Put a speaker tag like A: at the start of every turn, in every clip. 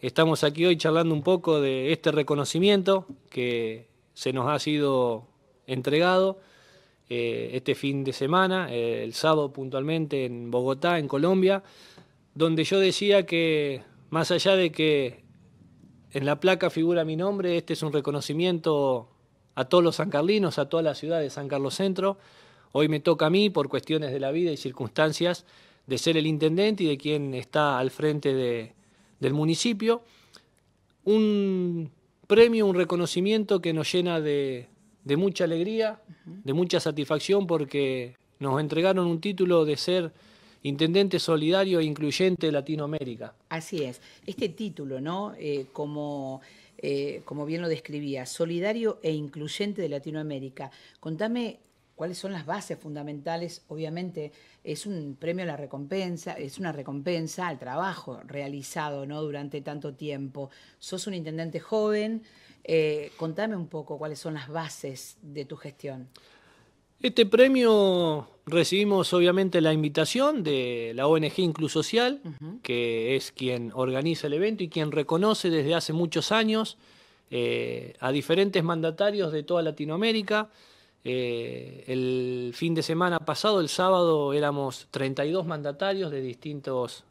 A: Estamos aquí hoy charlando un poco de este reconocimiento que se nos ha sido entregado eh, este fin de semana, el sábado puntualmente en Bogotá, en Colombia, donde yo decía que más allá de que en la placa figura mi nombre, este es un reconocimiento a todos los sancarlinos, a toda la ciudad de San Carlos Centro. Hoy me toca a mí, por cuestiones de la vida y circunstancias, de ser el intendente y de quien está al frente de del municipio, un premio, un reconocimiento que nos llena de, mucha alegría, de mucha satisfacción, porque nos entregaron un título de ser Intendente Solidario e Incluyente de Latinoamérica.
B: Así es. Este título, ¿no? Eh, como, eh, como bien lo describía, Solidario e Incluyente de Latinoamérica. Contame cuáles son las bases fundamentales. Obviamente es un premio a la recompensa, es una recompensa al trabajo realizado ¿no? durante tanto tiempo. Sos un intendente joven, eh, contame un poco cuáles son las bases de tu gestión.
A: Este premio recibimos obviamente la invitación de la ONG Inclusocial, que es quien organiza el evento y quien reconoce desde hace muchos años eh, a diferentes mandatarios de toda Latinoamérica, eh, el fin de semana pasado, el sábado, éramos 32 mandatarios de distintos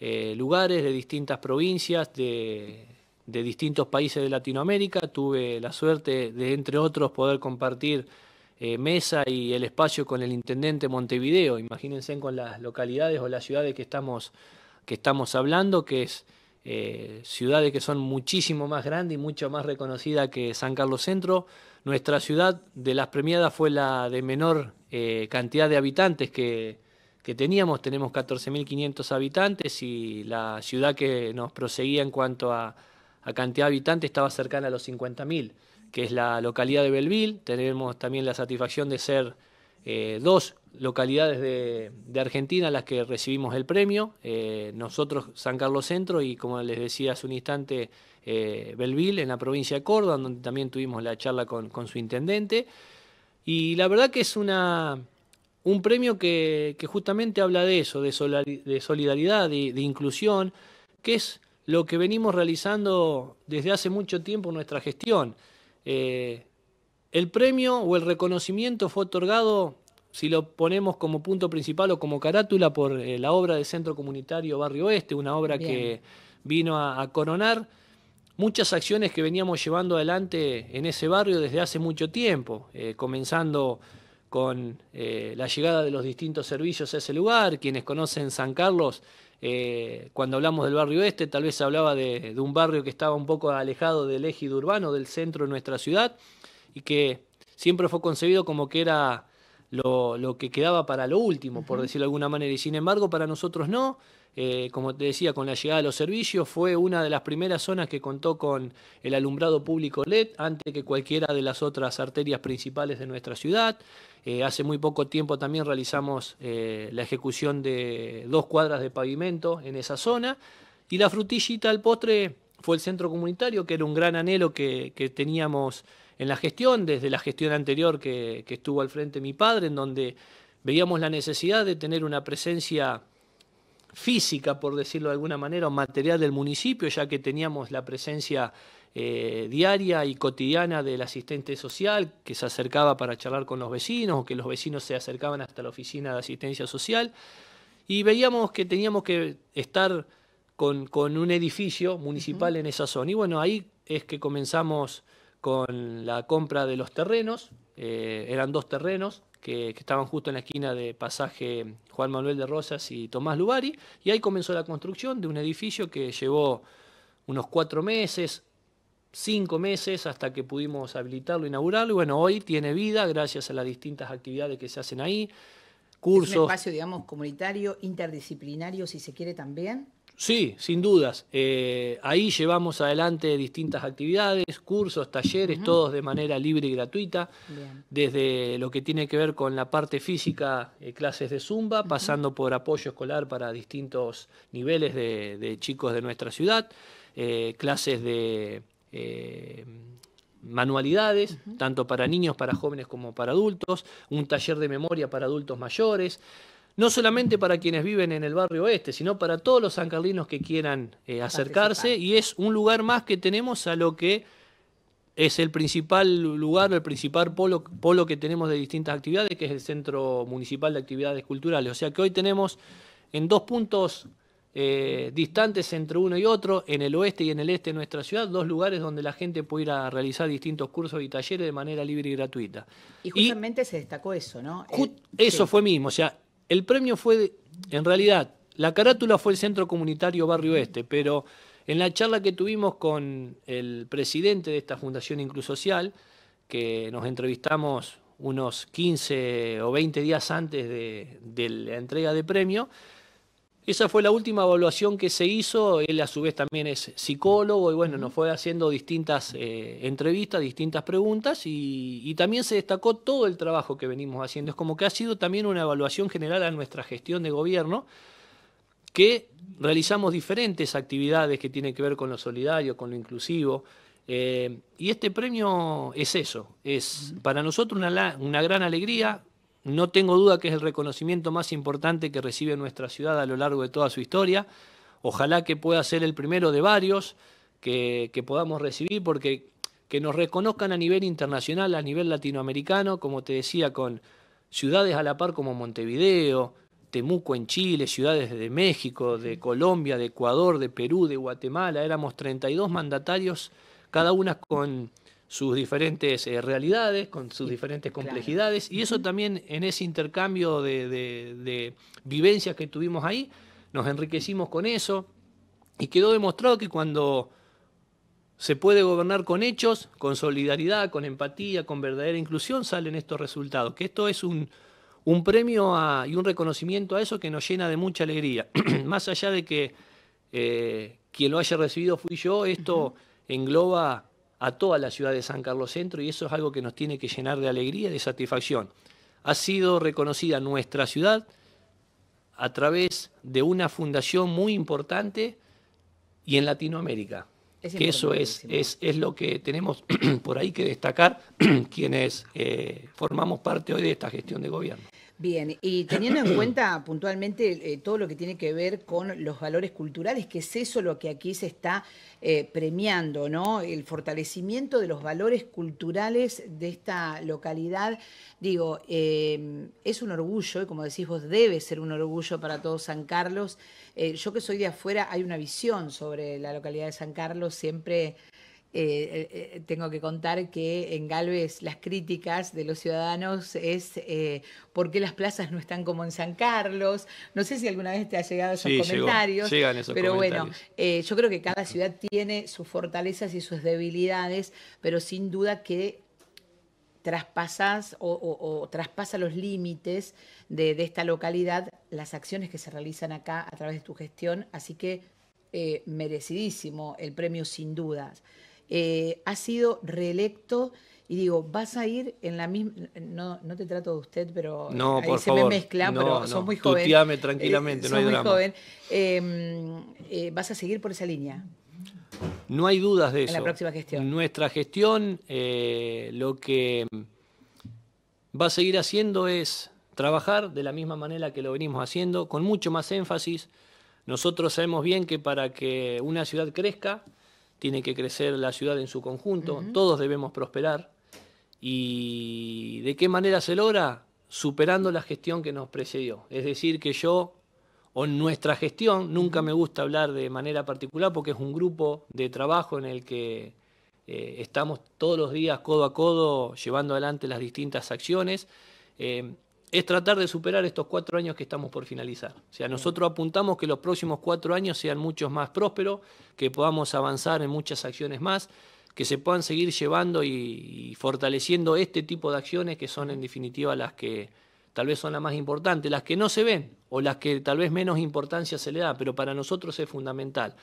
A: eh, lugares, de distintas provincias, de, distintos países de Latinoamérica. Tuve la suerte de, entre otros, poder compartir eh, mesa y el espacio con el intendente Montevideo. Imagínense con las localidades o las ciudades que estamos, que estamos hablando, que es eh, ciudades que son muchísimo más grandes y mucho más reconocidas que San Carlos Centro. Nuestra ciudad de las premiadas fue la de menor eh, cantidad de habitantes que, teníamos. Tenemos 14.500 habitantes y la ciudad que nos proseguía en cuanto a, cantidad de habitantes estaba cercana a los 50.000, que es la localidad de Belville. Tenemos también la satisfacción de ser eh, dos localidades de, Argentina las que recibimos el premio. Eh, nosotros, San Carlos Centro y, como les decía hace un instante, eh, Belville, en la provincia de Córdoba, donde también tuvimos la charla con, su intendente. Y la verdad que es una, un premio que, justamente habla de eso, de, solidaridad, de, de inclusión, que es lo que venimos realizando desde hace mucho tiempo en nuestra gestión. Eh, el premio o el reconocimiento fue otorgado si lo ponemos como punto principal o como carátula por eh, la obra del Centro Comunitario Barrio Oeste, una obra que vino a, coronar muchas acciones que veníamos llevando adelante en ese barrio desde hace mucho tiempo, eh, comenzando con eh, la llegada de los distintos servicios a ese lugar, quienes conocen San Carlos, cuando hablamos del barrio este, tal vez hablaba de, un barrio que estaba un poco alejado del ejido urbano, del centro de nuestra ciudad, y que siempre fue concebido como que era lo, que quedaba para lo último, por decirlo de alguna manera, y sin embargo para nosotros no. Eh, como te decía, con la llegada de los servicios, fue una de las primeras zonas que contó con el alumbrado público LED antes que cualquiera de las otras arterias principales de nuestra ciudad. Eh, hace muy poco tiempo también realizamos eh, la ejecución de dos cuadras de pavimento en esa zona. Y la frutillita al postre fue el centro comunitario, que era un gran anhelo que teníamos en la gestión, desde la gestión anterior que, estuvo al frente mi padre, en donde veíamos la necesidad de tener una presencia física, por decirlo de alguna manera, o material del municipio, ya que teníamos la presencia eh, diaria y cotidiana del asistente social que se acercaba para charlar con los vecinos o que los vecinos se acercaban hasta la oficina de asistencia social. Y veíamos que teníamos que estar con, un edificio municipal en esa zona. Y bueno, ahí es que comenzamos con la compra de los terrenos, eh, eran dos terrenos que, estaban justo en la esquina de pasaje Juan Manuel de Rosas y Tomás Lubari, y ahí comenzó la construcción de un edificio que llevó unos cuatro meses, cinco meses hasta que pudimos habilitarlo, inaugurarlo, y bueno, hoy tiene vida gracias a las distintas actividades que se hacen ahí,
B: cursos. un espacio, digamos, comunitario, interdisciplinario, si se quiere también.
A: Sí, sin dudas. Eh, ahí llevamos adelante distintas actividades, cursos, talleres, todos de manera libre y gratuita, desde lo que tiene que ver con la parte física, eh, clases de zumba, pasando por apoyo escolar para distintos niveles de, chicos de nuestra ciudad, eh, clases de manualidades, tanto para niños, para jóvenes como para adultos, un taller de memoria para adultos mayores no solamente para quienes viven en el barrio oeste, sino para todos los sancarlinos que quieran eh, acercarse y es un lugar más que tenemos a lo que es el principal lugar, el principal polo, polo que tenemos de distintas actividades, que es el Centro Municipal de Actividades Culturales. O sea que hoy tenemos en dos puntos eh, distantes entre uno y otro, en el oeste y en el este de nuestra ciudad, dos lugares donde la gente puede ir a realizar distintos cursos y talleres de manera libre y gratuita.
B: Y justamente se destacó eso, ¿no? Eh,
A: eso fue mismo, o sea, el premio fue, en realidad, la carátula fue el Centro Comunitario Barrio Este, pero en la charla que tuvimos con el presidente de esta Fundación Social, que nos entrevistamos unos 15 o 20 días antes de, de la entrega de premio, esa fue la última evaluación que se hizo. Él a su vez también es psicólogo y bueno, nos fue haciendo distintas eh, entrevistas, distintas preguntas y, también se destacó todo el trabajo que venimos haciendo. Es como que ha sido también una evaluación general a nuestra gestión de gobierno que realizamos diferentes actividades que tienen que ver con lo solidario, con lo inclusivo. Eh, y este premio es eso, es para nosotros una gran alegría, no tengo duda que es el reconocimiento más importante que recibe nuestra ciudad a lo largo de toda su historia. Ojalá que pueda ser el primero de varios que, podamos recibir, porque que nos reconozcan a nivel internacional, a nivel latinoamericano, como te decía, con ciudades a la par como Montevideo, Temuco en Chile, ciudades de México, de Colombia, de Ecuador, de Perú, de Guatemala. Éramos 32 mandatarios, cada una con sus diferentes eh, realidades, con sus diferentes complejidades, y eso también en ese intercambio de, vivencias que tuvimos ahí, nos enriquecimos con eso, y quedó demostrado que cuando se puede gobernar con hechos, con solidaridad, con empatía, con verdadera inclusión, salen estos resultados, que esto es un, premio y un reconocimiento a eso que nos llena de mucha alegría. Más allá de que eh, quien lo haya recibido fui yo, esto engloba a toda la ciudad de San Carlos Centro y eso es algo que nos tiene que llenar de alegría y de satisfacción. Ha sido reconocida nuestra ciudad a través de una fundación muy importante y en Latinoamérica. que eso es, es, lo que tenemos por ahí que destacar quienes eh, formamos parte hoy de esta gestión de gobierno.
B: Bien, y teniendo en cuenta puntualmente eh, todo lo que tiene que ver con los valores culturales, que es eso lo que aquí se está eh, premiando, ¿no? El fortalecimiento de los valores culturales de esta localidad. Digo, eh, es un orgullo, y como decís vos, debe ser un orgullo para todo San Carlos. yo que soy de afuera, hay una visión sobre la localidad de San Carlos siempre eh, eh, tengo que contar que en Galvez las críticas de los ciudadanos es eh, por qué las plazas no están como en San Carlos. No sé si alguna vez te ha llegado esos comentarios, pero bueno, yo creo que cada ciudad tiene sus fortalezas y sus debilidades, pero sin duda que traspasas o, traspasa los límites de esta localidad las acciones que se realizan acá a través de tu gestión, así que merecidísimo el premio sin dudas. Eh, ha sido reelecto y digo, vas a ir en la misma. No, no te trato de usted, pero ahí se me mezcla, pero sos muy joven. tranquilamente, eh, no hay muy em, eh, vas a seguir por esa línea.
A: No hay dudas de eso. En la próxima gestión. Nuestra gestión, lo que va a seguir haciendo es trabajar de la misma manera que lo venimos haciendo, con mucho más énfasis. Nosotros sabemos bien que para que una ciudad crezca, tiene que crecer la ciudad en su conjunto, todos debemos prosperar. ¿Y de qué manera se logra? Superando la gestión que nos precedió. Es decir, que yo, o nuestra gestión, nunca me gusta hablar de manera particular porque es un grupo de trabajo en el que eh, estamos todos los días codo a codo llevando adelante las distintas acciones. Eh, es tratar de superar estos cuatro años que estamos por finalizar. O sea, nosotros apuntamos que los próximos cuatro años sean muchos más prósperos, que podamos avanzar en muchas acciones más, que se puedan seguir llevando y, fortaleciendo este tipo de acciones que son en definitiva las que tal vez son las más importantes, las que no se ven o las que tal vez menos importancia se le da, pero para nosotros es fundamental.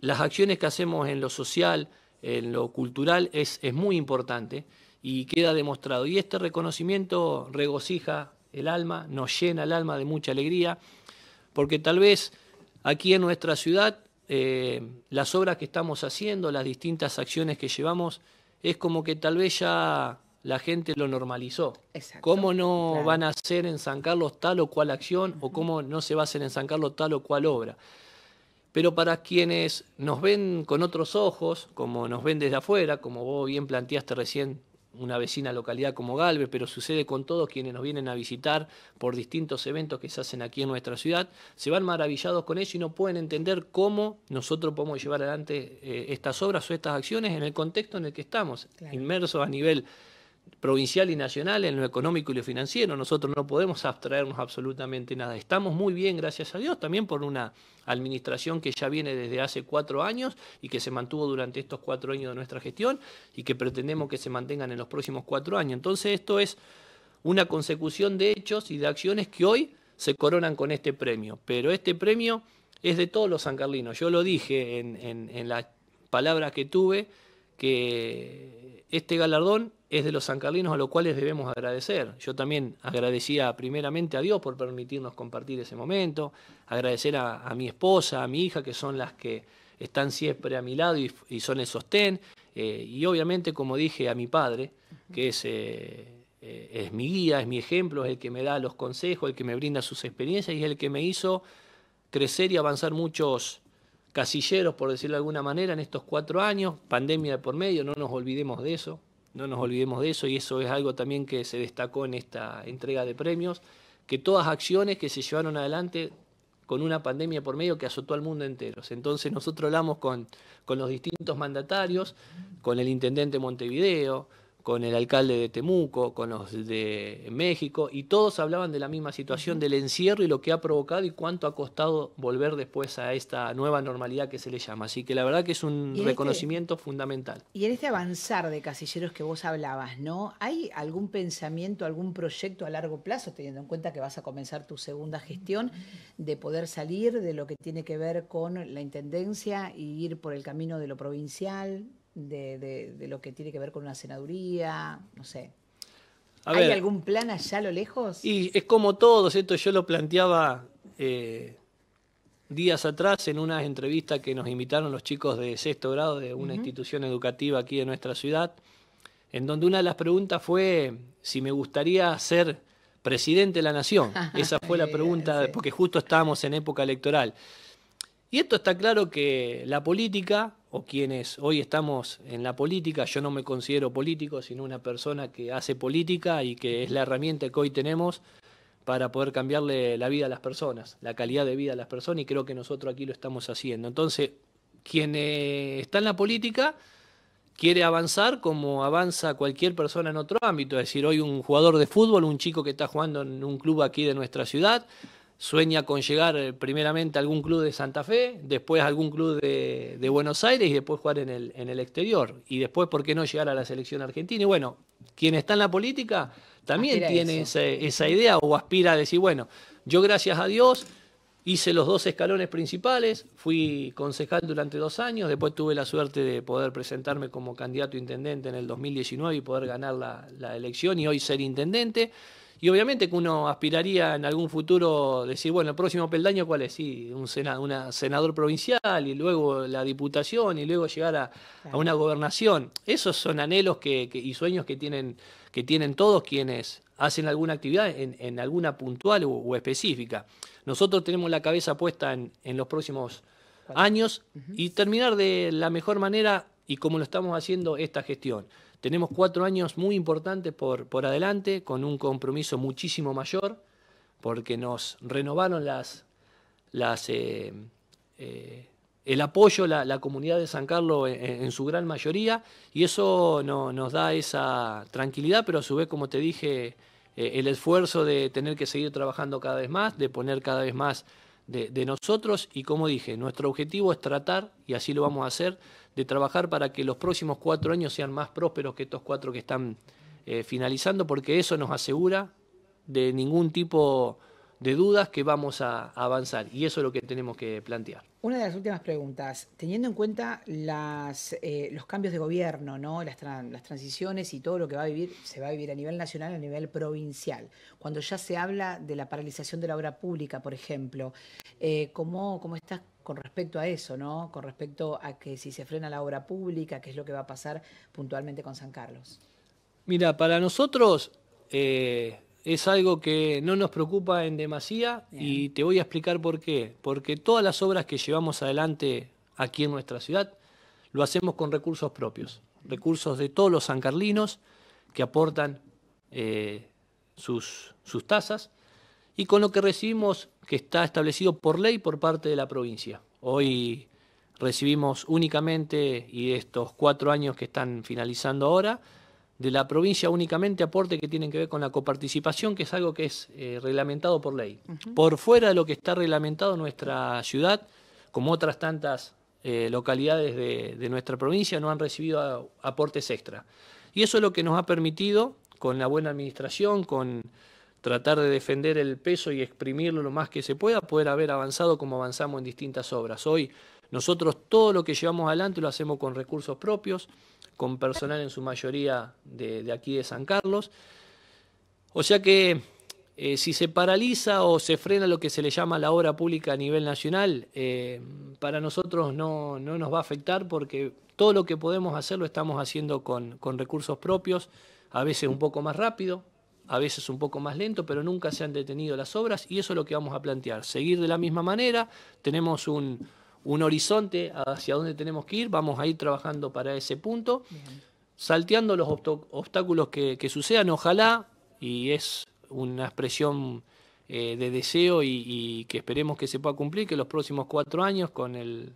A: Las acciones que hacemos en lo social, en lo cultural, es, es muy importante y queda demostrado. Y este reconocimiento regocija el alma, nos llena el alma de mucha alegría, porque tal vez aquí en nuestra ciudad eh, las obras que estamos haciendo, las distintas acciones que llevamos, es como que tal vez ya la gente lo normalizó. ¿Cómo no van a hacer en San Carlos tal o cual acción o cómo no se va a hacer en San Carlos tal o cual obra? Pero para quienes nos ven con otros ojos, como nos ven desde afuera, como vos bien planteaste recién una vecina localidad como Galve, pero sucede con todos quienes nos vienen a visitar por distintos eventos que se hacen aquí en nuestra ciudad, se van maravillados con ello y no pueden entender cómo nosotros podemos llevar adelante eh, estas obras o estas acciones en el contexto en el que estamos, inmersos a nivel provincial y nacional, en lo económico y lo financiero. Nosotros no podemos abstraernos absolutamente nada. Estamos muy bien, gracias a Dios, también por una administración que ya viene desde hace cuatro años y que se mantuvo durante estos cuatro años de nuestra gestión y que pretendemos que se mantengan en los próximos cuatro años. Entonces esto es una consecución de hechos y de acciones que hoy se coronan con este premio. Pero este premio es de todos los san sancarlinos. Yo lo dije en, en, en las palabras que tuve, que este galardón es de los sancarlinos a los cuales debemos agradecer. Yo también agradecía primeramente a Dios por permitirnos compartir ese momento, agradecer a, mi esposa, a mi hija, que son las que están siempre a mi lado y, son el sostén, eh, y obviamente, como dije, a mi padre, que es, eh, eh, es mi guía, es mi ejemplo, es el que me da los consejos, el que me brinda sus experiencias y es el que me hizo crecer y avanzar muchos casilleros, por decirlo de alguna manera, en estos cuatro años, pandemia por medio, no nos olvidemos de eso, no nos olvidemos de eso y eso es algo también que se destacó en esta entrega de premios, que todas acciones que se llevaron adelante con una pandemia por medio que azotó al mundo entero. Entonces nosotros hablamos con, con los distintos mandatarios, con el intendente Montevideo, con el alcalde de Temuco, con los de México, y todos hablaban de la misma situación, del encierro y lo que ha provocado y cuánto ha costado volver después a esta nueva normalidad que se le llama. Así que la verdad que es un este reconocimiento fundamental.
B: Y en este avanzar de casilleros que vos hablabas, ¿no? ¿Hay algún pensamiento, algún proyecto a largo plazo, teniendo en cuenta que vas a comenzar tu segunda gestión, de poder salir de lo que tiene que ver con la Intendencia y ir por el camino de lo provincial? de, de, lo que tiene que ver con una senaduría, no sé. ¿Hay algún plan allá a lo lejos? Y
A: es como todos esto Yo lo planteaba eh, días atrás en una entrevista que nos invitaron los chicos de sexto grado de una institución educativa aquí de nuestra ciudad, en donde una de las preguntas fue si me gustaría ser presidente de la nación. Esa fue la pregunta, porque justo estábamos en época electoral. Y esto está claro que la política, o quienes hoy estamos en la política, yo no me considero político, sino una persona que hace política y que es la herramienta que hoy tenemos para poder cambiarle la vida a las personas, la calidad de vida a las personas, y creo que nosotros aquí lo estamos haciendo. Entonces, quien eh, está en la política quiere avanzar como avanza cualquier persona en otro ámbito, es decir, hoy un jugador de fútbol, un chico que está jugando en un club aquí de nuestra ciudad, sueña con llegar eh, primeramente a algún club de Santa Fe, después a algún club de, Buenos Aires y después jugar en el, en el exterior. Y después, ¿por qué no llegar a la selección argentina? Y bueno, quien está en la política también tiene esa, idea o aspira a decir, bueno, yo gracias a Dios hice los dos escalones principales, fui concejal durante dos años, después tuve la suerte de poder presentarme como candidato intendente en el 2019 y poder ganar la elección y hoy ser intendente. Y obviamente que uno aspiraría en algún futuro decir, bueno, el próximo peldaño, ¿cuál es? Sí, un senador provincial y luego la diputación y luego llegar a, una gobernación. Esos son anhelos que, y sueños que tienen, que tienen todos quienes hacen alguna actividad en, alguna puntual o, específica. Nosotros tenemos la cabeza puesta en los próximos años y terminar de la mejor manera y como lo estamos haciendo esta gestión. Tenemos cuatro años muy importantes por, por adelante, con un compromiso muchísimo mayor, porque nos renovaron eh, eh, el apoyo, la, la, comunidad de San Carlos en, su gran mayoría, y eso nos da esa tranquilidad, pero a su vez, como te dije, eh, el esfuerzo de tener que seguir trabajando cada vez más, de poner cada vez más de nosotros, y como dije, nuestro objetivo es tratar, y así lo vamos a hacer, de trabajar para que los próximos cuatro años sean más prósperos que estos cuatro que están eh, finalizando, porque eso nos asegura de ningún tipo de dudas que vamos a, avanzar y eso es lo que tenemos que plantear.
B: Una de las últimas preguntas, teniendo en cuenta las, eh, los cambios de gobierno, ¿no? las, transiciones y todo lo que va a vivir, se va a vivir a nivel nacional, a nivel provincial, cuando ya se habla de la paralización de la obra pública, por ejemplo, eh, ¿cómo, ¿cómo estás con respecto a eso, ¿no? Con respecto a que si se frena la obra pública, qué es lo que va a pasar puntualmente con San Carlos.
A: Mira, para nosotros eh, es algo que no nos preocupa en demasía y te voy a explicar por qué. Porque todas las obras que llevamos adelante aquí en nuestra ciudad lo hacemos con recursos propios, recursos de todos los sancarlinos que aportan eh, sus, sus tasas y con lo que recibimos que está establecido por ley por parte de la provincia. Hoy recibimos únicamente, y estos cuatro años que están finalizando ahora, de la provincia únicamente aporte que tienen que ver con la coparticipación, que es algo que es eh, reglamentado por ley. Por fuera de lo que está reglamentado nuestra ciudad, como otras tantas eh, localidades de, nuestra provincia, no han recibido aportes extra. Y eso es lo que nos ha permitido, con la buena administración, con tratar de defender el peso y exprimirlo lo más que se pueda, poder haber avanzado como avanzamos en distintas obras. Hoy nosotros todo lo que llevamos adelante lo hacemos con recursos propios, con personal en su mayoría de, aquí de San Carlos. O sea que eh, si se paraliza o se frena lo que se le llama la obra pública a nivel nacional, eh, para nosotros no, nos va a afectar porque todo lo que podemos hacer lo estamos haciendo con, con recursos propios, a veces un poco más rápido, a veces un poco más lento, pero nunca se han detenido las obras y eso es lo que vamos a plantear. Seguir de la misma manera, tenemos un, horizonte hacia dónde tenemos que ir, vamos a ir trabajando para ese punto, salteando los obstáculos que, sucedan, ojalá, y es una expresión eh, de deseo y, y, que esperemos que se pueda cumplir, que los próximos cuatro años con el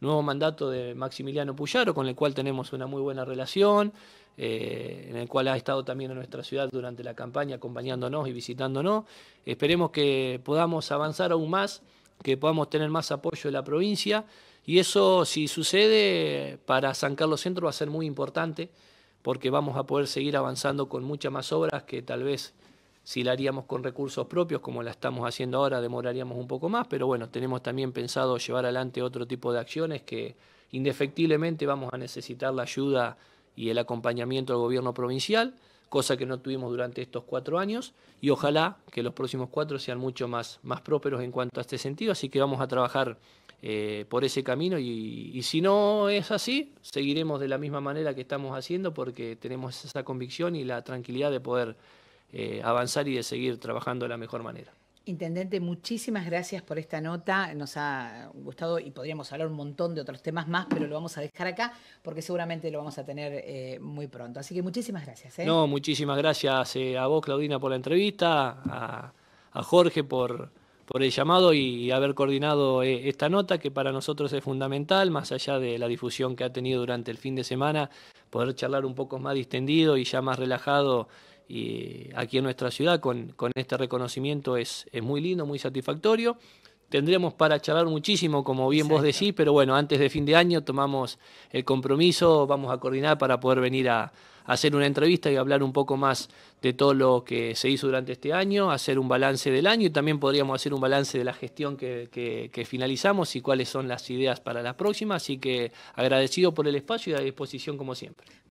A: nuevo mandato de Maximiliano Puyaro, con el cual tenemos una muy buena relación, eh, en el cual ha estado también en nuestra ciudad durante la campaña acompañándonos y visitándonos. Esperemos que podamos avanzar aún más, que podamos tener más apoyo de la provincia y eso si sucede para San Carlos Centro va a ser muy importante porque vamos a poder seguir avanzando con muchas más obras que tal vez si la haríamos con recursos propios, como la estamos haciendo ahora, demoraríamos un poco más, pero bueno, tenemos también pensado llevar adelante otro tipo de acciones que indefectiblemente vamos a necesitar la ayuda y el acompañamiento al gobierno provincial, cosa que no tuvimos durante estos cuatro años, y ojalá que los próximos cuatro sean mucho más, más prósperos en cuanto a este sentido, así que vamos a trabajar eh, por ese camino y, si no es así, seguiremos de la misma manera que estamos haciendo porque tenemos esa convicción y la tranquilidad de poder eh, avanzar y de seguir trabajando de la mejor manera.
B: Intendente, muchísimas gracias por esta nota. Nos ha gustado y podríamos hablar un montón de otros temas más, pero lo vamos a dejar acá porque seguramente lo vamos a tener eh, muy pronto. Así que muchísimas gracias. ¿eh? No,
A: muchísimas gracias eh, a vos, Claudina, por la entrevista, a, Jorge por el llamado y haber coordinado esta nota que para nosotros es fundamental, más allá de la difusión que ha tenido durante el fin de semana poder charlar un poco más distendido y ya más relajado y aquí en nuestra ciudad con, este reconocimiento es, es muy lindo, muy satisfactorio tendremos para charlar muchísimo, como bien vos decís, pero bueno, antes de fin de año tomamos el compromiso, vamos a coordinar para poder venir a, hacer una entrevista y hablar un poco más de todo lo que se hizo durante este año, hacer un balance del año y también podríamos hacer un balance de la gestión que, finalizamos y cuáles son las ideas para la próxima. Así que agradecido por el espacio y a disposición como siempre.